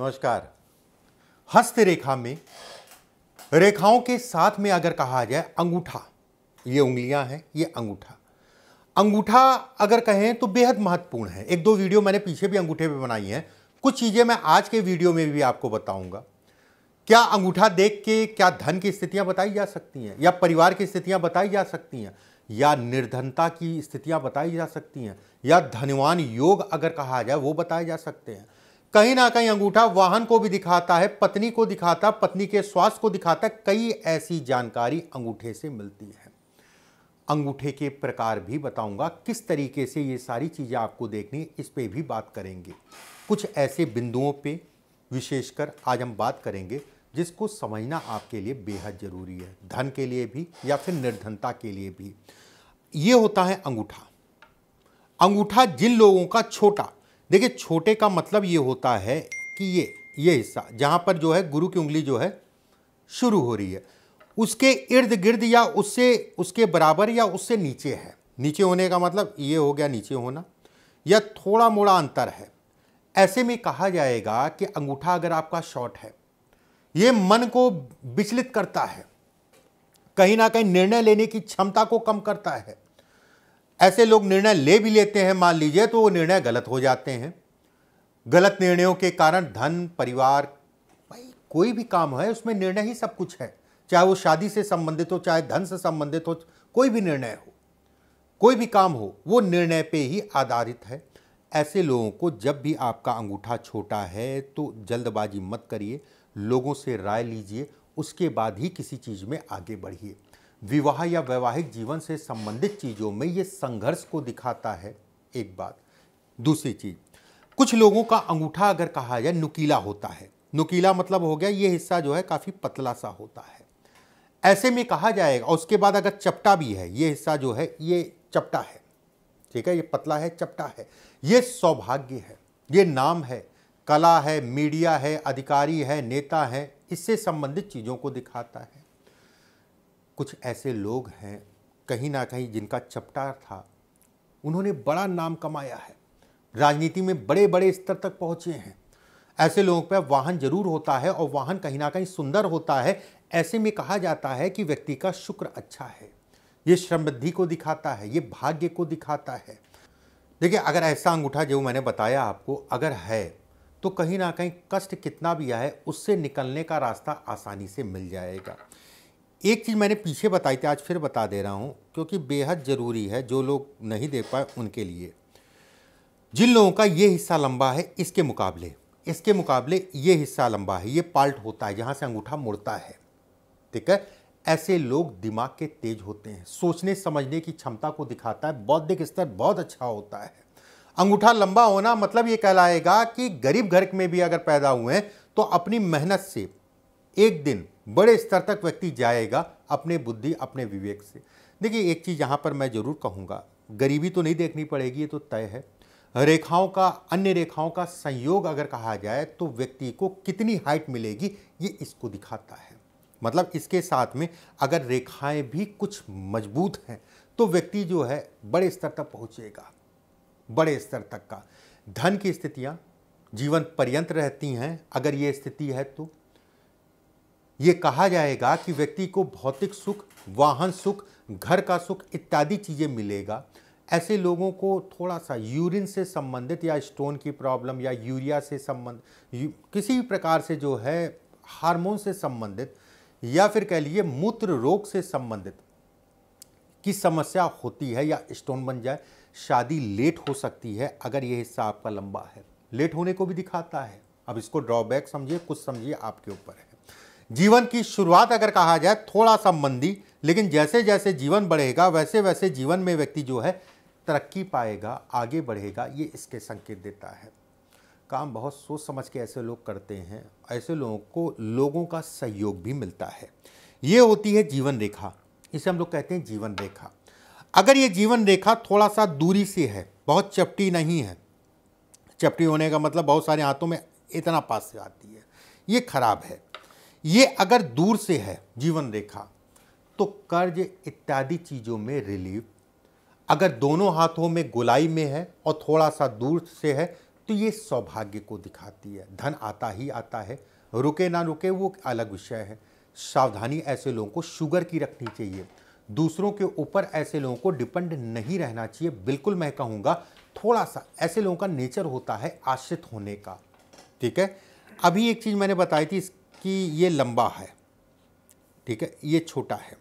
नमस्कार हस्त रेखा में रेखाओं के साथ में अगर कहा जाए अंगूठा ये उंगलियां हैं ये अंगूठा अंगूठा अगर कहें तो बेहद महत्वपूर्ण है एक दो वीडियो मैंने पीछे भी अंगूठे पे बनाई हैं कुछ चीज़ें मैं आज के वीडियो में भी आपको बताऊंगा क्या अंगूठा देख के क्या धन की स्थितियां बताई जा सकती हैं या परिवार की स्थितियां बताई जा सकती हैं या निर्धनता की स्थितियां बताई जा सकती हैं या धनवान योग अगर कहा जाए वो बताए जा सकते हैं कहीं ना कहीं अंगूठा वाहन को भी दिखाता है पत्नी को दिखाता पत्नी के स्वास्थ्य को दिखाता कई ऐसी जानकारी अंगूठे से मिलती है अंगूठे के प्रकार भी बताऊंगा किस तरीके से ये सारी चीज़ें आपको देखनी इस पर भी बात करेंगे कुछ ऐसे बिंदुओं पे विशेषकर आज हम बात करेंगे जिसको समझना आपके लिए बेहद ज़रूरी है धन के लिए भी या फिर निर्धनता के लिए भी ये होता है अंगूठा अंगूठा जिन लोगों का छोटा देखिए छोटे का मतलब ये होता है कि ये ये हिस्सा जहाँ पर जो है गुरु की उंगली जो है शुरू हो रही है उसके इर्द गिर्द या उससे उसके बराबर या उससे नीचे है नीचे होने का मतलब ये हो गया नीचे होना या थोड़ा मोड़ा अंतर है ऐसे में कहा जाएगा कि अंगूठा अगर आपका शॉर्ट है ये मन को विचलित करता है कहीं ना कहीं निर्णय लेने की क्षमता को कम करता है ऐसे लोग निर्णय ले भी लेते हैं मान लीजिए तो वो निर्णय गलत हो जाते हैं गलत निर्णयों के कारण धन परिवार भाई कोई भी काम है उसमें निर्णय ही सब कुछ है चाहे वो शादी से संबंधित हो चाहे धन से संबंधित हो कोई भी निर्णय हो कोई भी काम हो वो निर्णय पे ही आधारित है ऐसे लोगों को जब भी आपका अंगूठा छोटा है तो जल्दबाजी मत करिए लोगों से राय लीजिए उसके बाद ही किसी चीज़ में आगे बढ़िए विवाह या वैवाहिक जीवन से संबंधित चीज़ों में ये संघर्ष को दिखाता है एक बात दूसरी चीज कुछ लोगों का अंगूठा अगर कहा जाए नुकीला होता है नुकीला मतलब हो गया ये हिस्सा जो है काफ़ी पतला सा होता है ऐसे में कहा जाएगा और उसके बाद अगर चपटा भी है ये हिस्सा जो है ये चपटा है ठीक है ये पतला है चपटा है ये सौभाग्य है ये नाम है कला है मीडिया है अधिकारी है नेता है इससे संबंधित चीज़ों को दिखाता है कुछ ऐसे लोग हैं कहीं ना कहीं जिनका चपटा था उन्होंने बड़ा नाम कमाया है राजनीति में बड़े बड़े स्तर तक पहुंचे हैं ऐसे लोगों पर वाहन जरूर होता है और वाहन कहीं ना कहीं सुंदर होता है ऐसे में कहा जाता है कि व्यक्ति का शुक्र अच्छा है ये समृद्धि को दिखाता है ये भाग्य को दिखाता है देखिए अगर ऐसा अंगूठा जो मैंने बताया आपको अगर है तो कहीं ना कहीं कष्ट कितना भी आए उससे निकलने का रास्ता आसानी से मिल जाएगा एक चीज़ मैंने पीछे बताई थी आज फिर बता दे रहा हूँ क्योंकि बेहद ज़रूरी है जो लोग नहीं देख पाए उनके लिए जिन लोगों का ये हिस्सा लंबा है इसके मुकाबले इसके मुकाबले ये हिस्सा लंबा है ये पाल्ट होता है जहाँ से अंगूठा मुड़ता है ठीक है ऐसे लोग दिमाग के तेज होते हैं सोचने समझने की क्षमता को दिखाता है बौद्धिक स्तर बहुत अच्छा होता है अंगूठा लंबा होना मतलब ये कहलाएगा कि गरीब घर में भी अगर पैदा हुए हैं तो अपनी मेहनत से एक दिन बड़े स्तर तक व्यक्ति जाएगा अपने बुद्धि अपने विवेक से देखिए एक चीज़ यहाँ पर मैं ज़रूर कहूँगा गरीबी तो नहीं देखनी पड़ेगी ये तो तय है रेखाओं का अन्य रेखाओं का संयोग अगर कहा जाए तो व्यक्ति को कितनी हाइट मिलेगी ये इसको दिखाता है मतलब इसके साथ में अगर रेखाएं भी कुछ मजबूत हैं तो व्यक्ति जो है बड़े स्तर तक पहुँचेगा बड़े स्तर तक का धन की स्थितियाँ जीवन पर्यंत रहती हैं अगर ये स्थिति है तो ये कहा जाएगा कि व्यक्ति को भौतिक सुख वाहन सुख घर का सुख इत्यादि चीज़ें मिलेगा ऐसे लोगों को थोड़ा सा यूरिन से संबंधित या स्टोन की प्रॉब्लम या यूरिया से संबंध किसी भी प्रकार से जो है हार्मोन से संबंधित या फिर कह लिए मूत्र रोग से संबंधित की समस्या होती है या स्टोन बन जाए शादी लेट हो सकती है अगर यह हिस्सा आपका लंबा है लेट होने को भी दिखाता है अब इसको ड्रॉबैक समझिए कुछ समझिए आपके ऊपर है जीवन की शुरुआत अगर कहा जाए थोड़ा सा मंदी लेकिन जैसे जैसे जीवन बढ़ेगा वैसे वैसे जीवन में व्यक्ति जो है तरक्की पाएगा आगे बढ़ेगा ये इसके संकेत देता है काम बहुत सोच समझ के ऐसे लोग करते हैं ऐसे लोगों को लोगों का सहयोग भी मिलता है ये होती है जीवन रेखा इसे हम लोग कहते हैं जीवन रेखा अगर ये जीवन रेखा थोड़ा सा दूरी से है बहुत चपटी नहीं है चपटी होने का मतलब बहुत सारे हाथों में इतना पास से आती है ये खराब है ये अगर दूर से है जीवन रेखा तो कर्ज इत्यादि चीज़ों में रिलीफ अगर दोनों हाथों में गोलाई में है और थोड़ा सा दूर से है तो ये सौभाग्य को दिखाती है धन आता ही आता है रुके ना रुके वो अलग विषय है सावधानी ऐसे लोगों को शुगर की रखनी चाहिए दूसरों के ऊपर ऐसे लोगों को डिपेंड नहीं रहना चाहिए बिल्कुल मैं कहूँगा थोड़ा सा ऐसे लोगों का नेचर होता है आश्रित होने का ठीक है अभी एक चीज़ मैंने बताई थी कि ये लंबा है ठीक है ये छोटा है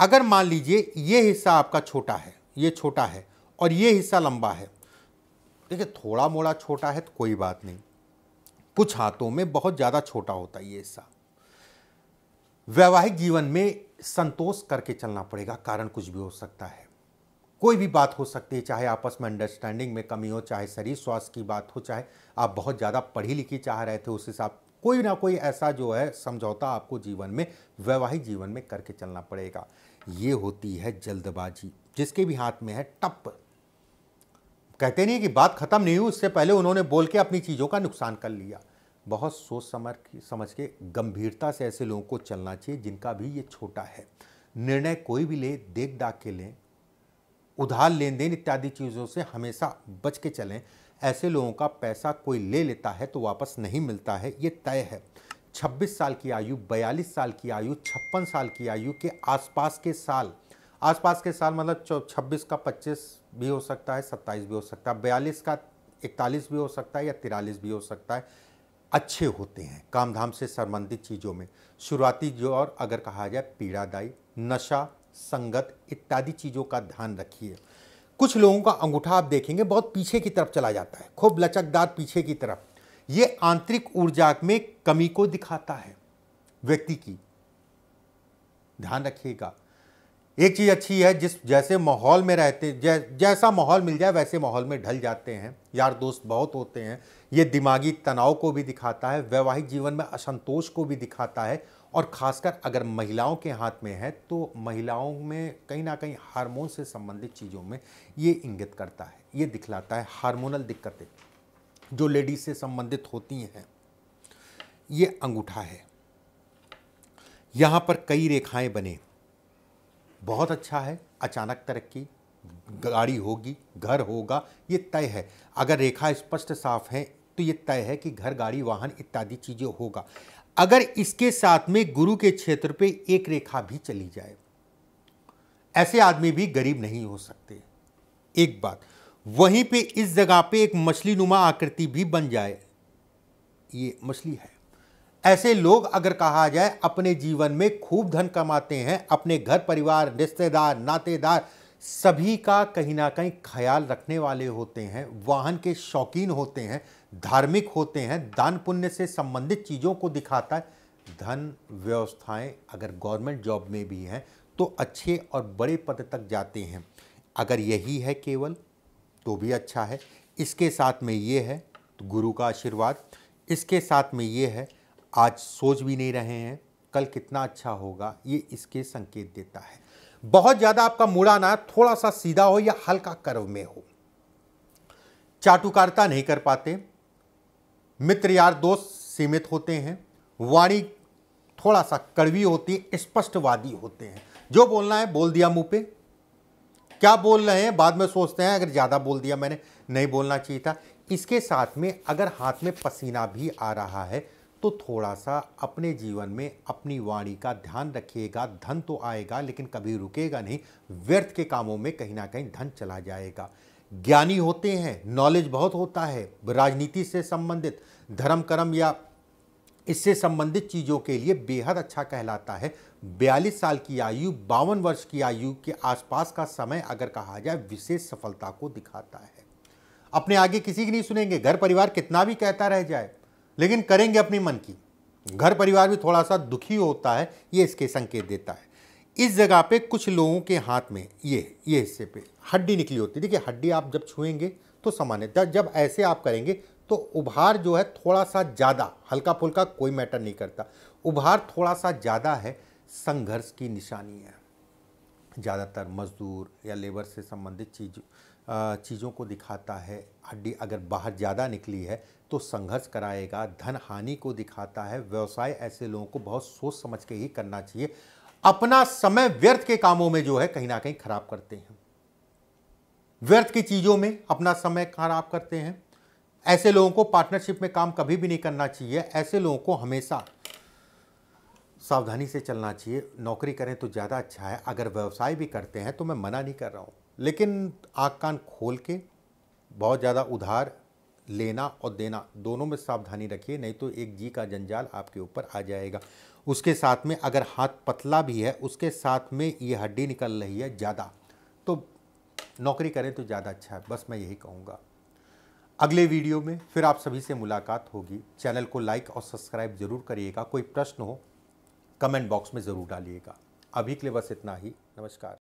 अगर मान लीजिए ये हिस्सा आपका छोटा है ये छोटा है और ये हिस्सा लंबा है देखिए थोड़ा मोड़ा छोटा है तो कोई बात नहीं कुछ हाथों में बहुत ज़्यादा छोटा होता है ये हिस्सा वैवाहिक जीवन में संतोष करके चलना पड़ेगा कारण कुछ भी हो सकता है कोई भी बात हो सकती है चाहे आपस में अंडरस्टैंडिंग में कमी हो चाहे शरीर स्वास्थ्य की बात हो चाहे आप बहुत ज़्यादा पढ़ी लिखी चाह रहे थे उस हिसाब कोई ना कोई ऐसा जो है समझौता आपको जीवन में वैवाहिक जीवन में करके चलना पड़ेगा ये होती है जल्दबाजी जिसके भी हाथ में है टप कहते नहीं कि बात खत्म नहीं हुई उससे पहले उन्होंने बोल के अपनी चीज़ों का नुकसान कर लिया बहुत सोच समझ समझ के गंभीरता से ऐसे लोगों को चलना चाहिए जिनका भी ये छोटा है निर्णय कोई भी ले देख दाख के लें उधार लेन देन इत्यादि चीज़ों से हमेशा बच के चलें ऐसे लोगों का पैसा कोई ले लेता है तो वापस नहीं मिलता है ये तय है 26 साल की आयु 42 साल की आयु 56 साल की आयु के आसपास के साल आसपास के साल मतलब 26 का 25 भी हो सकता है 27 भी हो सकता है 42 का 41 भी हो सकता है या तिरालीस भी हो सकता है अच्छे होते हैं काम धाम से संबंधित चीज़ों में शुरुआती जो और अगर कहा जाए पीड़ादायी नशा संगत इत्यादि चीज़ों का ध्यान रखिए कुछ लोगों का अंगूठा आप देखेंगे बहुत पीछे की तरफ चला जाता है खूब लचकदार पीछे की तरफ ये आंतरिक ऊर्जा में कमी को दिखाता है व्यक्ति की ध्यान रखिएगा एक चीज़ अच्छी है जिस जैसे माहौल में रहते जै, जैसा माहौल मिल जाए वैसे माहौल में ढल जाते हैं यार दोस्त बहुत होते हैं ये दिमागी तनाव को भी दिखाता है वैवाहिक जीवन में असंतोष को भी दिखाता है और ख़ासकर अगर महिलाओं के हाथ में है तो महिलाओं में कहीं ना कहीं हार्मोन से संबंधित चीज़ों में ये इंगित करता है ये दिखलाता है हार्मोनल दिक्कतें जो लेडीज से संबंधित होती हैं ये अंगूठा है यहाँ पर कई रेखाएँ बने बहुत अच्छा है अचानक तरक्की गाड़ी होगी घर होगा ये तय है अगर रेखा स्पष्ट साफ है तो ये तय है कि घर गाड़ी वाहन इत्यादि चीज़ें होगा अगर इसके साथ में गुरु के क्षेत्र पे एक रेखा भी चली जाए ऐसे आदमी भी गरीब नहीं हो सकते एक बात वहीं पे इस जगह पे एक मछली नुमा आकृति भी बन जाए ये मछली है ऐसे लोग अगर कहा जाए अपने जीवन में खूब धन कमाते हैं अपने घर परिवार रिश्तेदार नातेदार सभी का कहीं ना कहीं ख्याल रखने वाले होते हैं वाहन के शौकीन होते हैं धार्मिक होते हैं दान पुण्य से संबंधित चीज़ों को दिखाता है धन व्यवस्थाएं अगर गवर्नमेंट जॉब में भी हैं तो अच्छे और बड़े पद तक जाते हैं अगर यही है केवल तो भी अच्छा है इसके साथ में ये है तो गुरु का आशीर्वाद इसके साथ में ये है आज सोच भी नहीं रहे हैं कल कितना अच्छा होगा ये इसके संकेत देता है बहुत ज़्यादा आपका मुड़ा ना थोड़ा सा सीधा हो या हल्का कर्व में हो चाटुकारिता नहीं कर पाते मित्र यार दोस्त सीमित होते हैं वाणी थोड़ा सा कड़वी होती है स्पष्टवादी होते हैं जो बोलना है बोल दिया मुंह पे क्या बोल रहे हैं बाद में सोचते हैं अगर ज़्यादा बोल दिया मैंने नहीं बोलना चाहिए था इसके साथ में अगर हाथ में पसीना भी आ रहा है तो थोड़ा सा अपने जीवन में अपनी वाणी का ध्यान रखिएगा धन तो आएगा लेकिन कभी रुकेगा नहीं व्यर्थ के कामों में कहीं ना कहीं धन चला जाएगा ज्ञानी होते हैं नॉलेज बहुत होता है राजनीति से संबंधित धर्म कर्म या इससे संबंधित चीज़ों के लिए बेहद अच्छा कहलाता है बयालीस साल की आयु बावन वर्ष की आयु के आसपास का समय अगर कहा जाए विशेष सफलता को दिखाता है अपने आगे किसी की नहीं सुनेंगे घर परिवार कितना भी कहता रह जाए लेकिन करेंगे अपनी मन की घर परिवार भी थोड़ा सा दुखी होता है ये इसके संकेत देता है इस जगह पे कुछ लोगों के हाथ में ये ये हिस्से पे हड्डी निकली होती है देखिए हड्डी आप जब छुएंगे तो सामान्यतः जब ऐसे आप करेंगे तो उभार जो है थोड़ा सा ज़्यादा हल्का फुल्का कोई मैटर नहीं करता उभार थोड़ा सा ज़्यादा है संघर्ष की निशानी है ज़्यादातर मजदूर या लेबर से संबंधित चीज चीज़ों को दिखाता है हड्डी अगर बाहर ज़्यादा निकली है तो संघर्ष कराएगा धन हानि को दिखाता है व्यवसाय ऐसे लोगों को बहुत सोच समझ के ही करना चाहिए अपना समय व्यर्थ के कामों में जो है कहीं ना कहीं खराब करते हैं व्यर्थ की चीज़ों में अपना समय खराब करते हैं ऐसे लोगों को पार्टनरशिप में काम कभी भी नहीं करना चाहिए ऐसे लोगों को हमेशा सावधानी से चलना चाहिए नौकरी करें तो ज़्यादा अच्छा है अगर व्यवसाय भी करते हैं तो मैं मना नहीं कर रहा हूँ लेकिन आग कान खोल के बहुत ज़्यादा उधार लेना और देना दोनों में सावधानी रखिए नहीं तो एक जी का जंजाल आपके ऊपर आ जाएगा उसके साथ में अगर हाथ पतला भी है उसके साथ में ये हड्डी निकल रही है ज़्यादा तो नौकरी करें तो ज़्यादा अच्छा है बस मैं यही कहूँगा अगले वीडियो में फिर आप सभी से मुलाकात होगी चैनल को लाइक और सब्सक्राइब ज़रूर करिएगा कोई प्रश्न हो कमेंट बॉक्स में ज़रूर डालिएगा अभी के लिए बस इतना ही नमस्कार